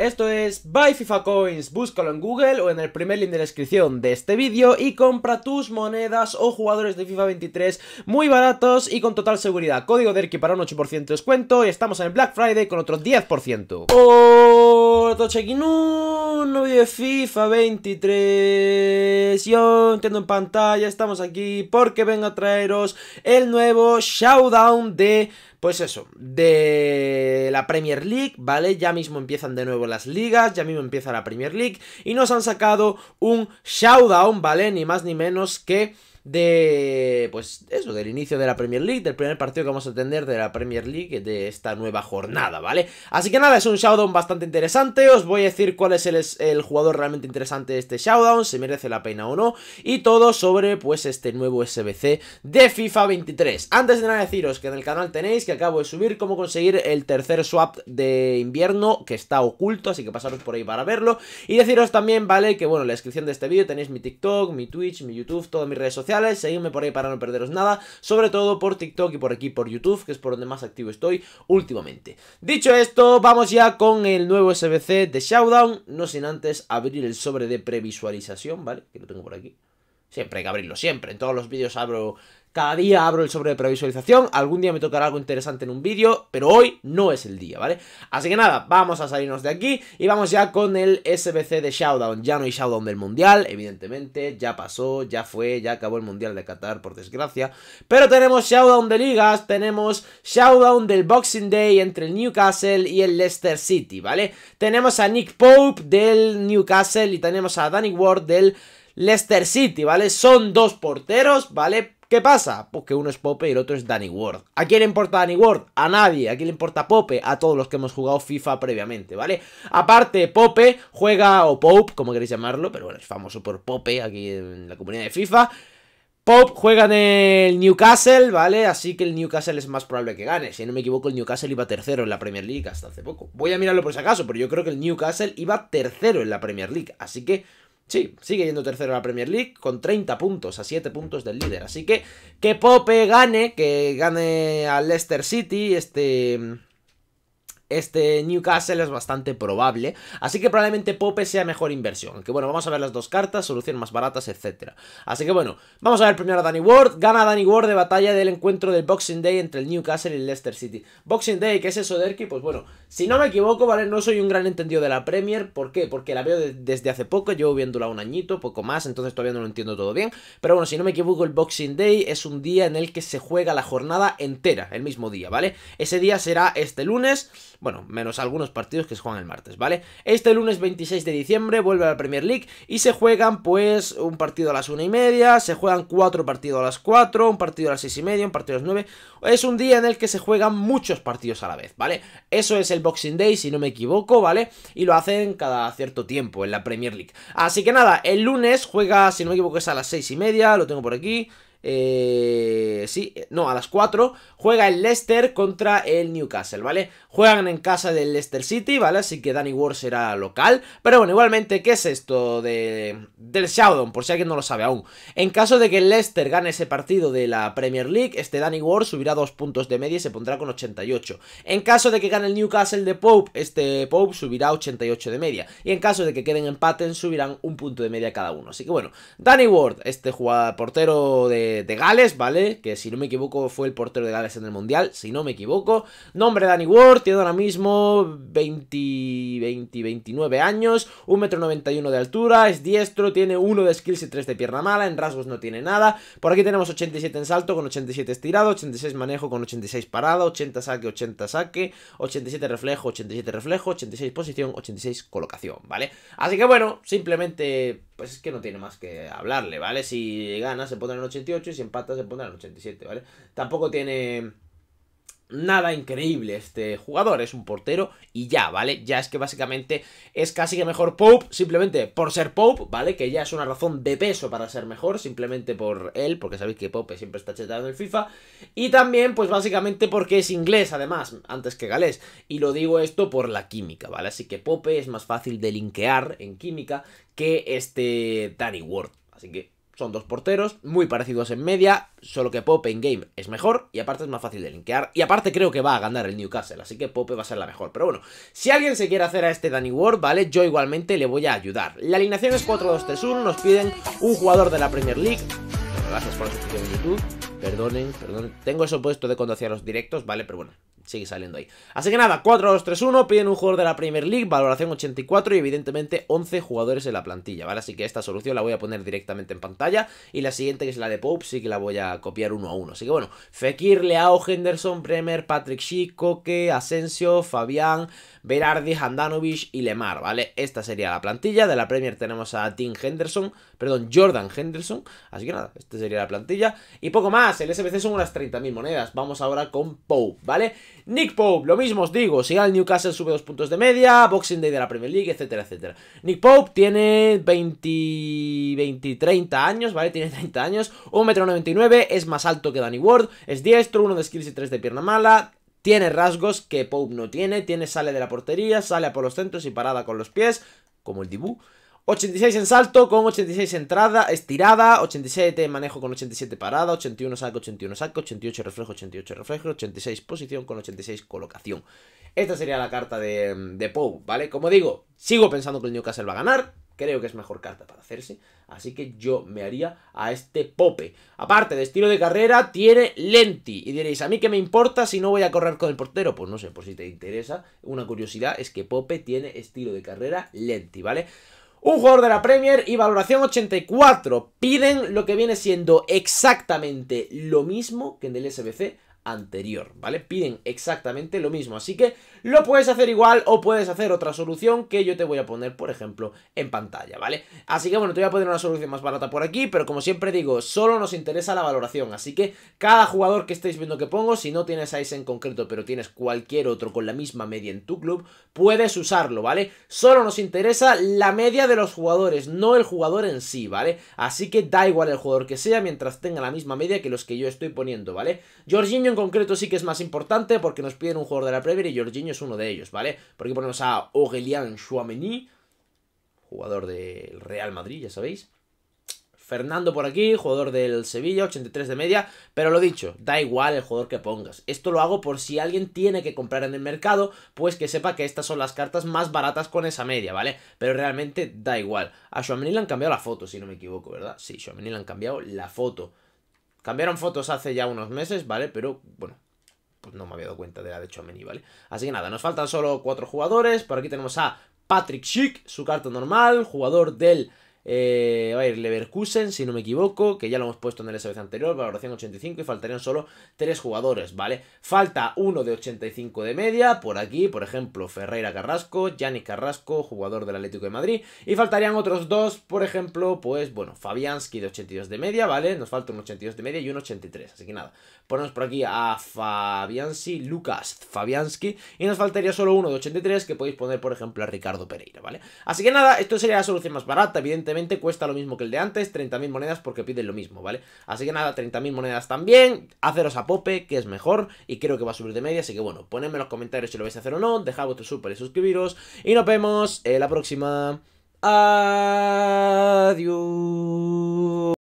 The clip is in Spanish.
Esto es Buy FIFA Coins, búscalo en Google o en el primer link de la descripción de este vídeo y compra tus monedas o jugadores de FIFA 23 muy baratos y con total seguridad. Código de para un 8% de descuento y estamos en el Black Friday con otro 10%. Otro check de FIFA 23. Yo entiendo en pantalla, estamos aquí porque vengo a traeros el nuevo Showdown de pues eso, de la Premier League, ¿vale? Ya mismo empiezan de nuevo las ligas, ya mismo empieza la Premier League y nos han sacado un showdown, ¿vale? Ni más ni menos que de pues eso, del inicio de la Premier League, del primer partido que vamos a tener de la Premier League de esta nueva jornada, ¿vale? Así que nada, es un showdown bastante interesante, os voy a decir cuál es el, jugador realmente interesante de este showdown, si merece la pena o no, y todo sobre pues este nuevo SBC de FIFA 23. Antes de nada deciros que en el canal tenéis acabo de subir, cómo conseguir el tercer swap de invierno que está oculto, así que pasaros por ahí para verlo. Y deciros también, ¿vale? Que bueno, en la descripción de este vídeo tenéis mi TikTok, mi Twitch, mi YouTube, todas mis redes sociales, seguidme por ahí para no perderos nada, sobre todo por TikTok y por aquí por YouTube, que es por donde más activo estoy últimamente. Dicho esto, vamos ya con el nuevo SBC de Showdown, no sin antes abrir el sobre de previsualización, ¿vale? Que lo tengo por aquí. Siempre hay que abrirlo, siempre. En todos los vídeos abro... Cada día abro el sobre de previsualización, algún día me tocará algo interesante en un vídeo, pero hoy no es el día, ¿vale? Así que nada, vamos a salirnos de aquí y vamos ya con el SBC de Showdown. Ya no hay Showdown del Mundial, evidentemente, ya pasó, ya fue, ya acabó el Mundial de Qatar, por desgracia. Pero tenemos Showdown de Ligas, tenemos Showdown del Boxing Day entre el Newcastle y el Leicester City, ¿vale? Tenemos a Nick Pope del Newcastle y tenemos a Danny Ward del... Leicester City, ¿vale? Son dos porteros, ¿vale? ¿Qué pasa? Porque pues uno es Pope y el otro es Danny Ward. ¿A quién le importa Danny Ward? A nadie. ¿A quién le importa Pope? A todos los que hemos jugado FIFA previamente, ¿vale? Aparte, Pope juega, o Pope, como queréis llamarlo, pero bueno, es famoso por Pope aquí en la comunidad de FIFA. Pope juega en el Newcastle, ¿vale? Así que el Newcastle es más probable que gane. Si no me equivoco, el Newcastle iba tercero en la Premier League hasta hace poco. Voy a mirarlo por si acaso, pero yo creo que el Newcastle iba tercero en la Premier League. Así que Sí, sigue yendo tercero en la Premier League con 30 puntos, a 7 puntos del líder. Así que que Pope gane, que gane al Leicester City este este Newcastle es bastante probable. Así que probablemente Pope sea mejor inversión. Aunque bueno, vamos a ver las dos cartas, solución más baratas, etc. Así que bueno, vamos a ver primero a Danny Ward. Gana Danny Ward de batalla del encuentro del Boxing Day entre el Newcastle y el Leicester City. Boxing Day, ¿qué es eso, Derky? Pues bueno, si no me equivoco, ¿vale? No soy un gran entendido de la Premier. ¿Por qué? Porque la veo desde hace poco, llevo viéndola un añito, poco más, entonces todavía no lo entiendo todo bien. Pero bueno, si no me equivoco, el Boxing Day es un día en el que se juega la jornada entera, el mismo día, ¿vale? Ese día será este lunes bueno, menos algunos partidos que se juegan el martes, ¿vale? Este lunes 26 de diciembre vuelve a la Premier League y se juegan pues un partido a las 1 y media, se juegan cuatro partidos a las 4, un partido a las seis y media, un partido a las 9. Es un día en el que se juegan muchos partidos a la vez, ¿vale? Eso es el Boxing Day, si no me equivoco, ¿vale? Y lo hacen cada cierto tiempo en la Premier League. Así que nada, el lunes juega, si no me equivoco, es a las seis y media, lo tengo por aquí. Eh, sí, no, a las 4 juega el Leicester contra el Newcastle, ¿vale? Juegan en casa del Leicester City, ¿vale? Así que Danny Ward será local. Pero bueno, igualmente, ¿qué es esto de, del Showdown? Por si alguien no lo sabe aún. En caso de que el Leicester gane ese partido de la Premier League, este Danny Ward subirá 2 puntos de media y se pondrá con 88. En caso de que gane el Newcastle de Pope, este Pope subirá 88 de media. Y en caso de que queden empaten, subirán un punto de media cada uno. Así que bueno, Danny Ward, este jugador, portero de de, Gales, ¿vale? Que si no me equivoco fue el portero de Gales en el Mundial, si no me equivoco. Nombre Danny Ward, tiene ahora mismo 20, 20 29 años, 191 91 de altura, es diestro, tiene 1 de skills y 3 de pierna mala, en rasgos no tiene nada. Por aquí tenemos 87 en salto con 87 estirado, 86 manejo con 86 parada, 80 saque, 80 saque, 87 reflejo, 87 reflejo, 86 posición, 86 colocación, ¿vale? Así que bueno, simplemente pues es que no tiene más que hablarle, ¿vale? Si gana se pone en 88 y si empata se pone en 87, ¿vale? Tampoco tiene nada increíble este jugador, es un portero y ya, ¿vale? Ya es que básicamente es casi que mejor Pope, simplemente por ser Pope, ¿vale? Que ya es una razón de peso para ser mejor, simplemente por él, porque sabéis que Pope siempre está chetado en el FIFA, y también, pues básicamente porque es inglés, además, antes que galés, y lo digo esto por la química, ¿vale? Así que Pope es más fácil de linkear en química que este Danny Ward, así que son dos porteros, muy parecidos en media, solo que Pope en game es mejor y aparte es más fácil de linkear. Y aparte creo que va a ganar el Newcastle, así que Pope va a ser la mejor. Pero bueno, si alguien se quiere hacer a este Danny Ward, ¿vale? Yo igualmente le voy a ayudar. La alineación es 4-2-3-1, nos piden un jugador de la Premier League. Bueno, gracias por la suscripción en YouTube. Perdonen, perdonen. Tengo eso puesto de cuando hacía los directos, ¿vale? Pero bueno, sigue saliendo ahí. Así que nada, 4-2-3-1, piden un jugador de la Premier League, valoración 84 y evidentemente 11 jugadores en la plantilla, ¿vale? Así que esta solución la voy a poner directamente en pantalla y la siguiente que es la de Pope sí que la voy a copiar uno a uno. Así que bueno, Fekir, Leao, Henderson, Premier, Patrick Schick, Koke, Asensio, Fabián, Berardi, Handanovic y Lemar, ¿vale? Esta sería la plantilla, de la Premier tenemos a Tim Henderson, perdón, Jordan Henderson, así que nada, esta sería la plantilla y poco más, el SBC son unas 30.000 monedas, vamos ahora con Pope, ¿vale? Nick Pope, lo mismo os digo, si al Newcastle sube dos puntos de media, Boxing Day de la Premier League, etcétera, etcétera. Nick Pope tiene 20, 20 30 años, ¿vale? Tiene 30 años, 1,99m, es más alto que Danny Ward, es diestro, uno de skills y tres de pierna mala, tiene rasgos que Pope no tiene, tiene sale de la portería, sale a por los centros y parada con los pies, como el Dibu. 86 en salto con 86 entrada, estirada, 87 manejo con 87 parada, 81 saco, 81 saco, 88 reflejo, 88 reflejo, 86 posición con 86 colocación. Esta sería la carta de, de Pou, ¿vale? Como digo, sigo pensando que el Newcastle va a ganar, creo que es mejor carta para hacerse, así que yo me haría a este Pope. Aparte de estilo de carrera, tiene Lenti, y diréis, ¿a mí qué me importa si no voy a correr con el portero? Pues no sé, por si te interesa, una curiosidad es que Pope tiene estilo de carrera Lenti, ¿vale? vale un jugador de la Premier y valoración 84. Piden lo que viene siendo exactamente lo mismo que en el SBC anterior, ¿vale? Piden exactamente lo mismo, así que lo puedes hacer igual o puedes hacer otra solución que yo te voy a poner, por ejemplo, en pantalla, ¿vale? Así que bueno, te voy a poner una solución más barata por aquí, pero como siempre digo, solo nos interesa la valoración, así que cada jugador que estéis viendo que pongo, si no tienes a ese en concreto, pero tienes cualquier otro con la misma media en tu club, puedes usarlo, ¿vale? Solo nos interesa la media de los jugadores, no el jugador en sí, ¿vale? Así que da igual el jugador que sea mientras tenga la misma media que los que yo estoy poniendo, ¿vale? Jorginho concreto sí que es más importante porque nos piden un jugador de la Premier y Jorginho es uno de ellos, ¿vale? Porque ponemos a Aurélien Chouameni, jugador del Real Madrid, ya sabéis. Fernando por aquí, jugador del Sevilla, 83 de media, pero lo dicho, da igual el jugador que pongas. Esto lo hago por si alguien tiene que comprar en el mercado, pues que sepa que estas son las cartas más baratas con esa media, ¿vale? Pero realmente da igual. A Chouameni le han cambiado la foto, si no me equivoco, ¿verdad? Sí, Chouameni le han cambiado la foto. Cambiaron fotos hace ya unos meses, ¿vale? Pero, bueno, pues no me había dado cuenta de la de Chomeny, ¿vale? Así que nada, nos faltan solo cuatro jugadores. Por aquí tenemos a Patrick Schick, su carta normal, jugador del eh, va a ir Leverkusen, si no me equivoco, que ya lo hemos puesto en el SBC anterior, valoración 85 y faltarían solo 3 jugadores, ¿vale? Falta uno de 85 de media, por aquí, por ejemplo, Ferreira Carrasco, Yannick Carrasco, jugador del Atlético de Madrid, y faltarían otros dos, por ejemplo, pues bueno, Fabianski de 82 de media, ¿vale? Nos falta un 82 de media y un 83, así que nada, ponemos por aquí a Fabianski, Lucas Fabianski, y nos faltaría solo uno de 83 que podéis poner, por ejemplo, a Ricardo Pereira, ¿vale? Así que nada, esto sería la solución más barata, evidentemente evidentemente cuesta lo mismo que el de antes, 30.000 monedas porque piden lo mismo, ¿vale? Así que nada, 30.000 monedas también, haceros a pope, que es mejor, y creo que va a subir de media, así que bueno, ponedme en los comentarios si lo vais a hacer o no, dejad vuestro súper y suscribiros, y nos vemos en la próxima. Adiós.